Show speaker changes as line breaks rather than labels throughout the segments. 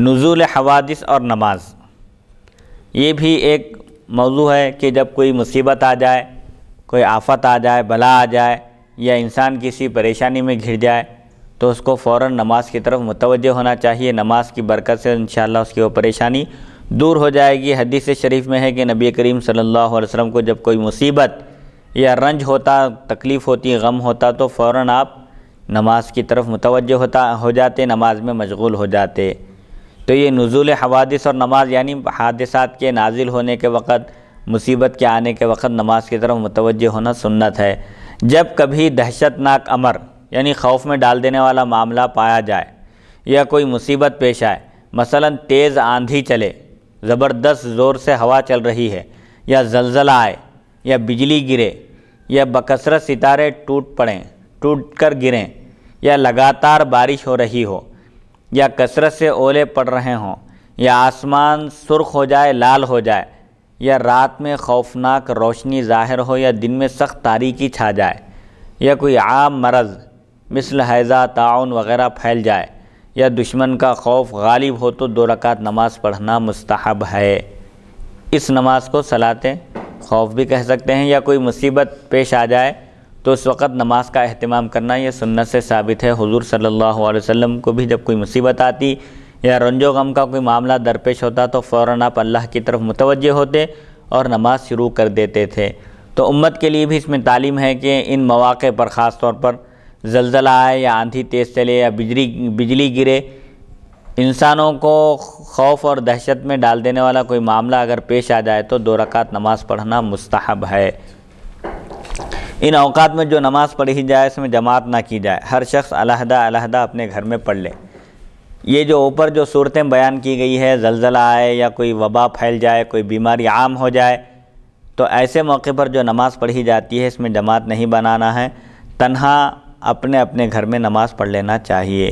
नज़ुल हवादिस और नमाज ये भी एक मौजू है कि जब कोई मुसीबत आ जाए कोई आफत आ जाए भला आ जाए या इंसान किसी परेशानी में घिर जाए तो उसको फ़ौर नमाज की तरफ मुतवजह होना चाहिए नमाज की बरकत से इन उसकी वो परेशानी दूर हो जाएगी हदीस शरीफ में है कि नबी करीम सल्ला वसम को जब कोई मुसीबत या रंज होता तकलीफ़ होती गम होता तो फ़ौर आप नमाज की तरफ मुतवजह होता हो जाते नमाज में मशगूल हो जाते तो ये नज़ुल हवादिस और नमाज यानी हादसात के नाजिल होने के वक़्त मुसीबत के आने के वक़्त नमाज की तरफ मुतवजह होना सुन्नत है जब कभी दहशतनाक अमर यानी खौफ में डाल देने वाला मामला पाया जाए या कोई मुसीबत पेश आए मसलन तेज़ आंधी चले ज़बरदस्त ज़ोर से हवा चल रही है या जलजला आए या बिजली गिरे या बकसरत सितारे टूट पड़ें टूट कर गिरें या लगातार बारिश हो रही हो या कसरत से ओले पड़ रहे हों या आसमान सुर्ख हो जाए लाल हो जाए या रात में खौफनाक रोशनी ज़ाहिर हो या दिन में सख्त तारीकी छा जाए या कोई आम मरज़ मिसल हैज़ा ताउन वगैरह फैल जाए या दुश्मन का खौफ गालिब हो तो दो रकात नमाज़ पढ़ना मुस्तहब है इस नमाज को सलाते खौफ भी कह सकते हैं या कोई मुसीबत पेश आ जाए तो उस वक़्त नमाज का अहतमाम करना यह सुन्नत से साबित है हुजूर सल्लल्लाहु अलैहि वसल्लम को भी जब कोई मुसीबत आती या रंजो गम का कोई मामला दरपेश होता तो फ़ौर आप अल्लाह की तरफ मुतवजह होते और नमाज़ शुरू कर देते थे तो उम्मत के लिए भी इसमें तालीम है कि इन मौाक़े पर ख़ास तौर पर जलजला आए या आंधी तेज़ चले या बिजली बिजली गिरे इंसानों को खौफ और दहशत में डाल देने वाला कोई मामला अगर पेश आ जाए तो दो रकात नमाज़ पढ़ना मुस्तहब है इन अवकात में जो नमाज़ पढ़ी जाए इसमें जमात ना की जाए हर शख्स अलहदा अलहदा अपने घर में पढ़ ले ये जो ऊपर जो सूरतें बयान की गई है जलजला आए या कोई वबा फैल जाए कोई बीमारी आम हो जाए तो ऐसे मौके पर जो नमाज़ पढ़ी जाती है इसमें जमात नहीं बनाना है तन्हा अपने अपने घर में नमाज़ पढ़ लेना चाहिए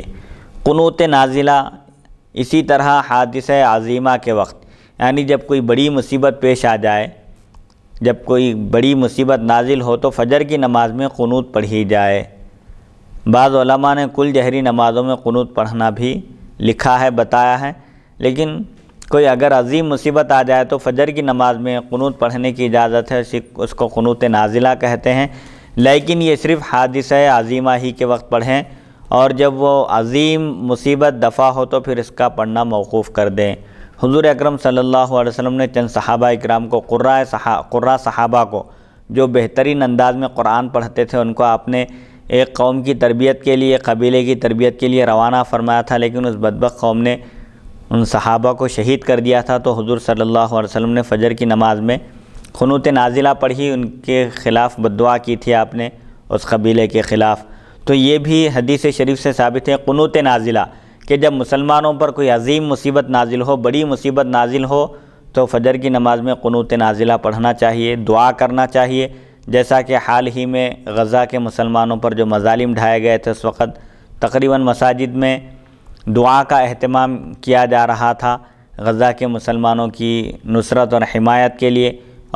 कनूत नाजिला इसी तरह हादिस आज़ीमा के वक्त यानी जब कोई बड़ी मुसीबत पेश आ जाए जब कोई बड़ी मुसीबत नाजिल हो तो फजर की नमाज में क़नूत पढ़ी जाए बाज़ा ने कुल जहरी नमाज़ों में खनूत पढ़ना भी लिखा है बताया है लेकिन कोई अगर अजीम मुसीबत आ जाए तो फजर की नमाज में खनूत पढ़ने की इजाज़त है उसको खनूत नाजिला कहते हैं लेकिन ये सिर्फ़ हादिस अजीमा ही के वक्त पढ़ें और जब वो अजीम मुसीबत दफ़ा हो तो फिर इसका पढ़ना मौकूफ़ कर दें हुजूर अकरम सल्लल्लाहु अलैहि वसल्लम ने चंद सहाबा इकराम को कुर्रा सहा, कुर्रा सहाबा को जो बेहतरीन अंदाज में कुरान पढ़ते थे उनको आपने एक कौम की तरबियत के लिए कबीले की तरबियत के लिए रवाना फरमाया था लेकिन उस बदबक कौम ने उन सहाबा को शहीद कर दिया था तो हुजूर सल्लल्लाहु अलैहि वसल्लम ने फ़जर की नमाज़ में खनूत नाजिला पढ़ी उनके ख़िलाफ़ बदवा की थी आपने उस कबीले के ख़िलाफ़ तो ये भी हदीस शरीफ से साबित है क़नूत नाजिला कि जब मुसलमानों पर कोई अजीम मुसीबत नाजिल हो बड़ी मुसीबत नाजिल हो तो फजर की नमाज़ में क़नूत नाजिला पढ़ना चाहिए दुआ करना चाहिए जैसा कि हाल ही में गज़ा के मुसलमानों पर जो मजालिम ढाए गए थे उस वक़्त तकरीबन मसाजिद में दुआ का अहतमाम किया जा रहा था गज़ा के मुसलमानों की नुसरत और हिमायत के लिए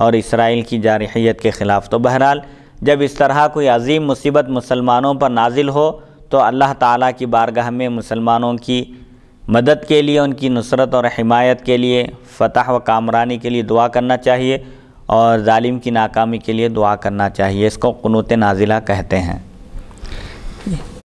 और इसराइल की जारहीत के ख़िलाफ़ तो बहरहाल जब इस तरह कोई अजीम मुसीबत मुसलमानों पर नाजिल हो तो अल्लाह ताला की बारगाह में मुसलमानों की मदद के लिए उनकी नुसरत और हिमायत के लिए फ़तह व कामरानी के लिए दुआ करना चाहिए और ालिम की नाकामी के लिए दुआ करना चाहिए इसको क़नूत नाजिला कहते हैं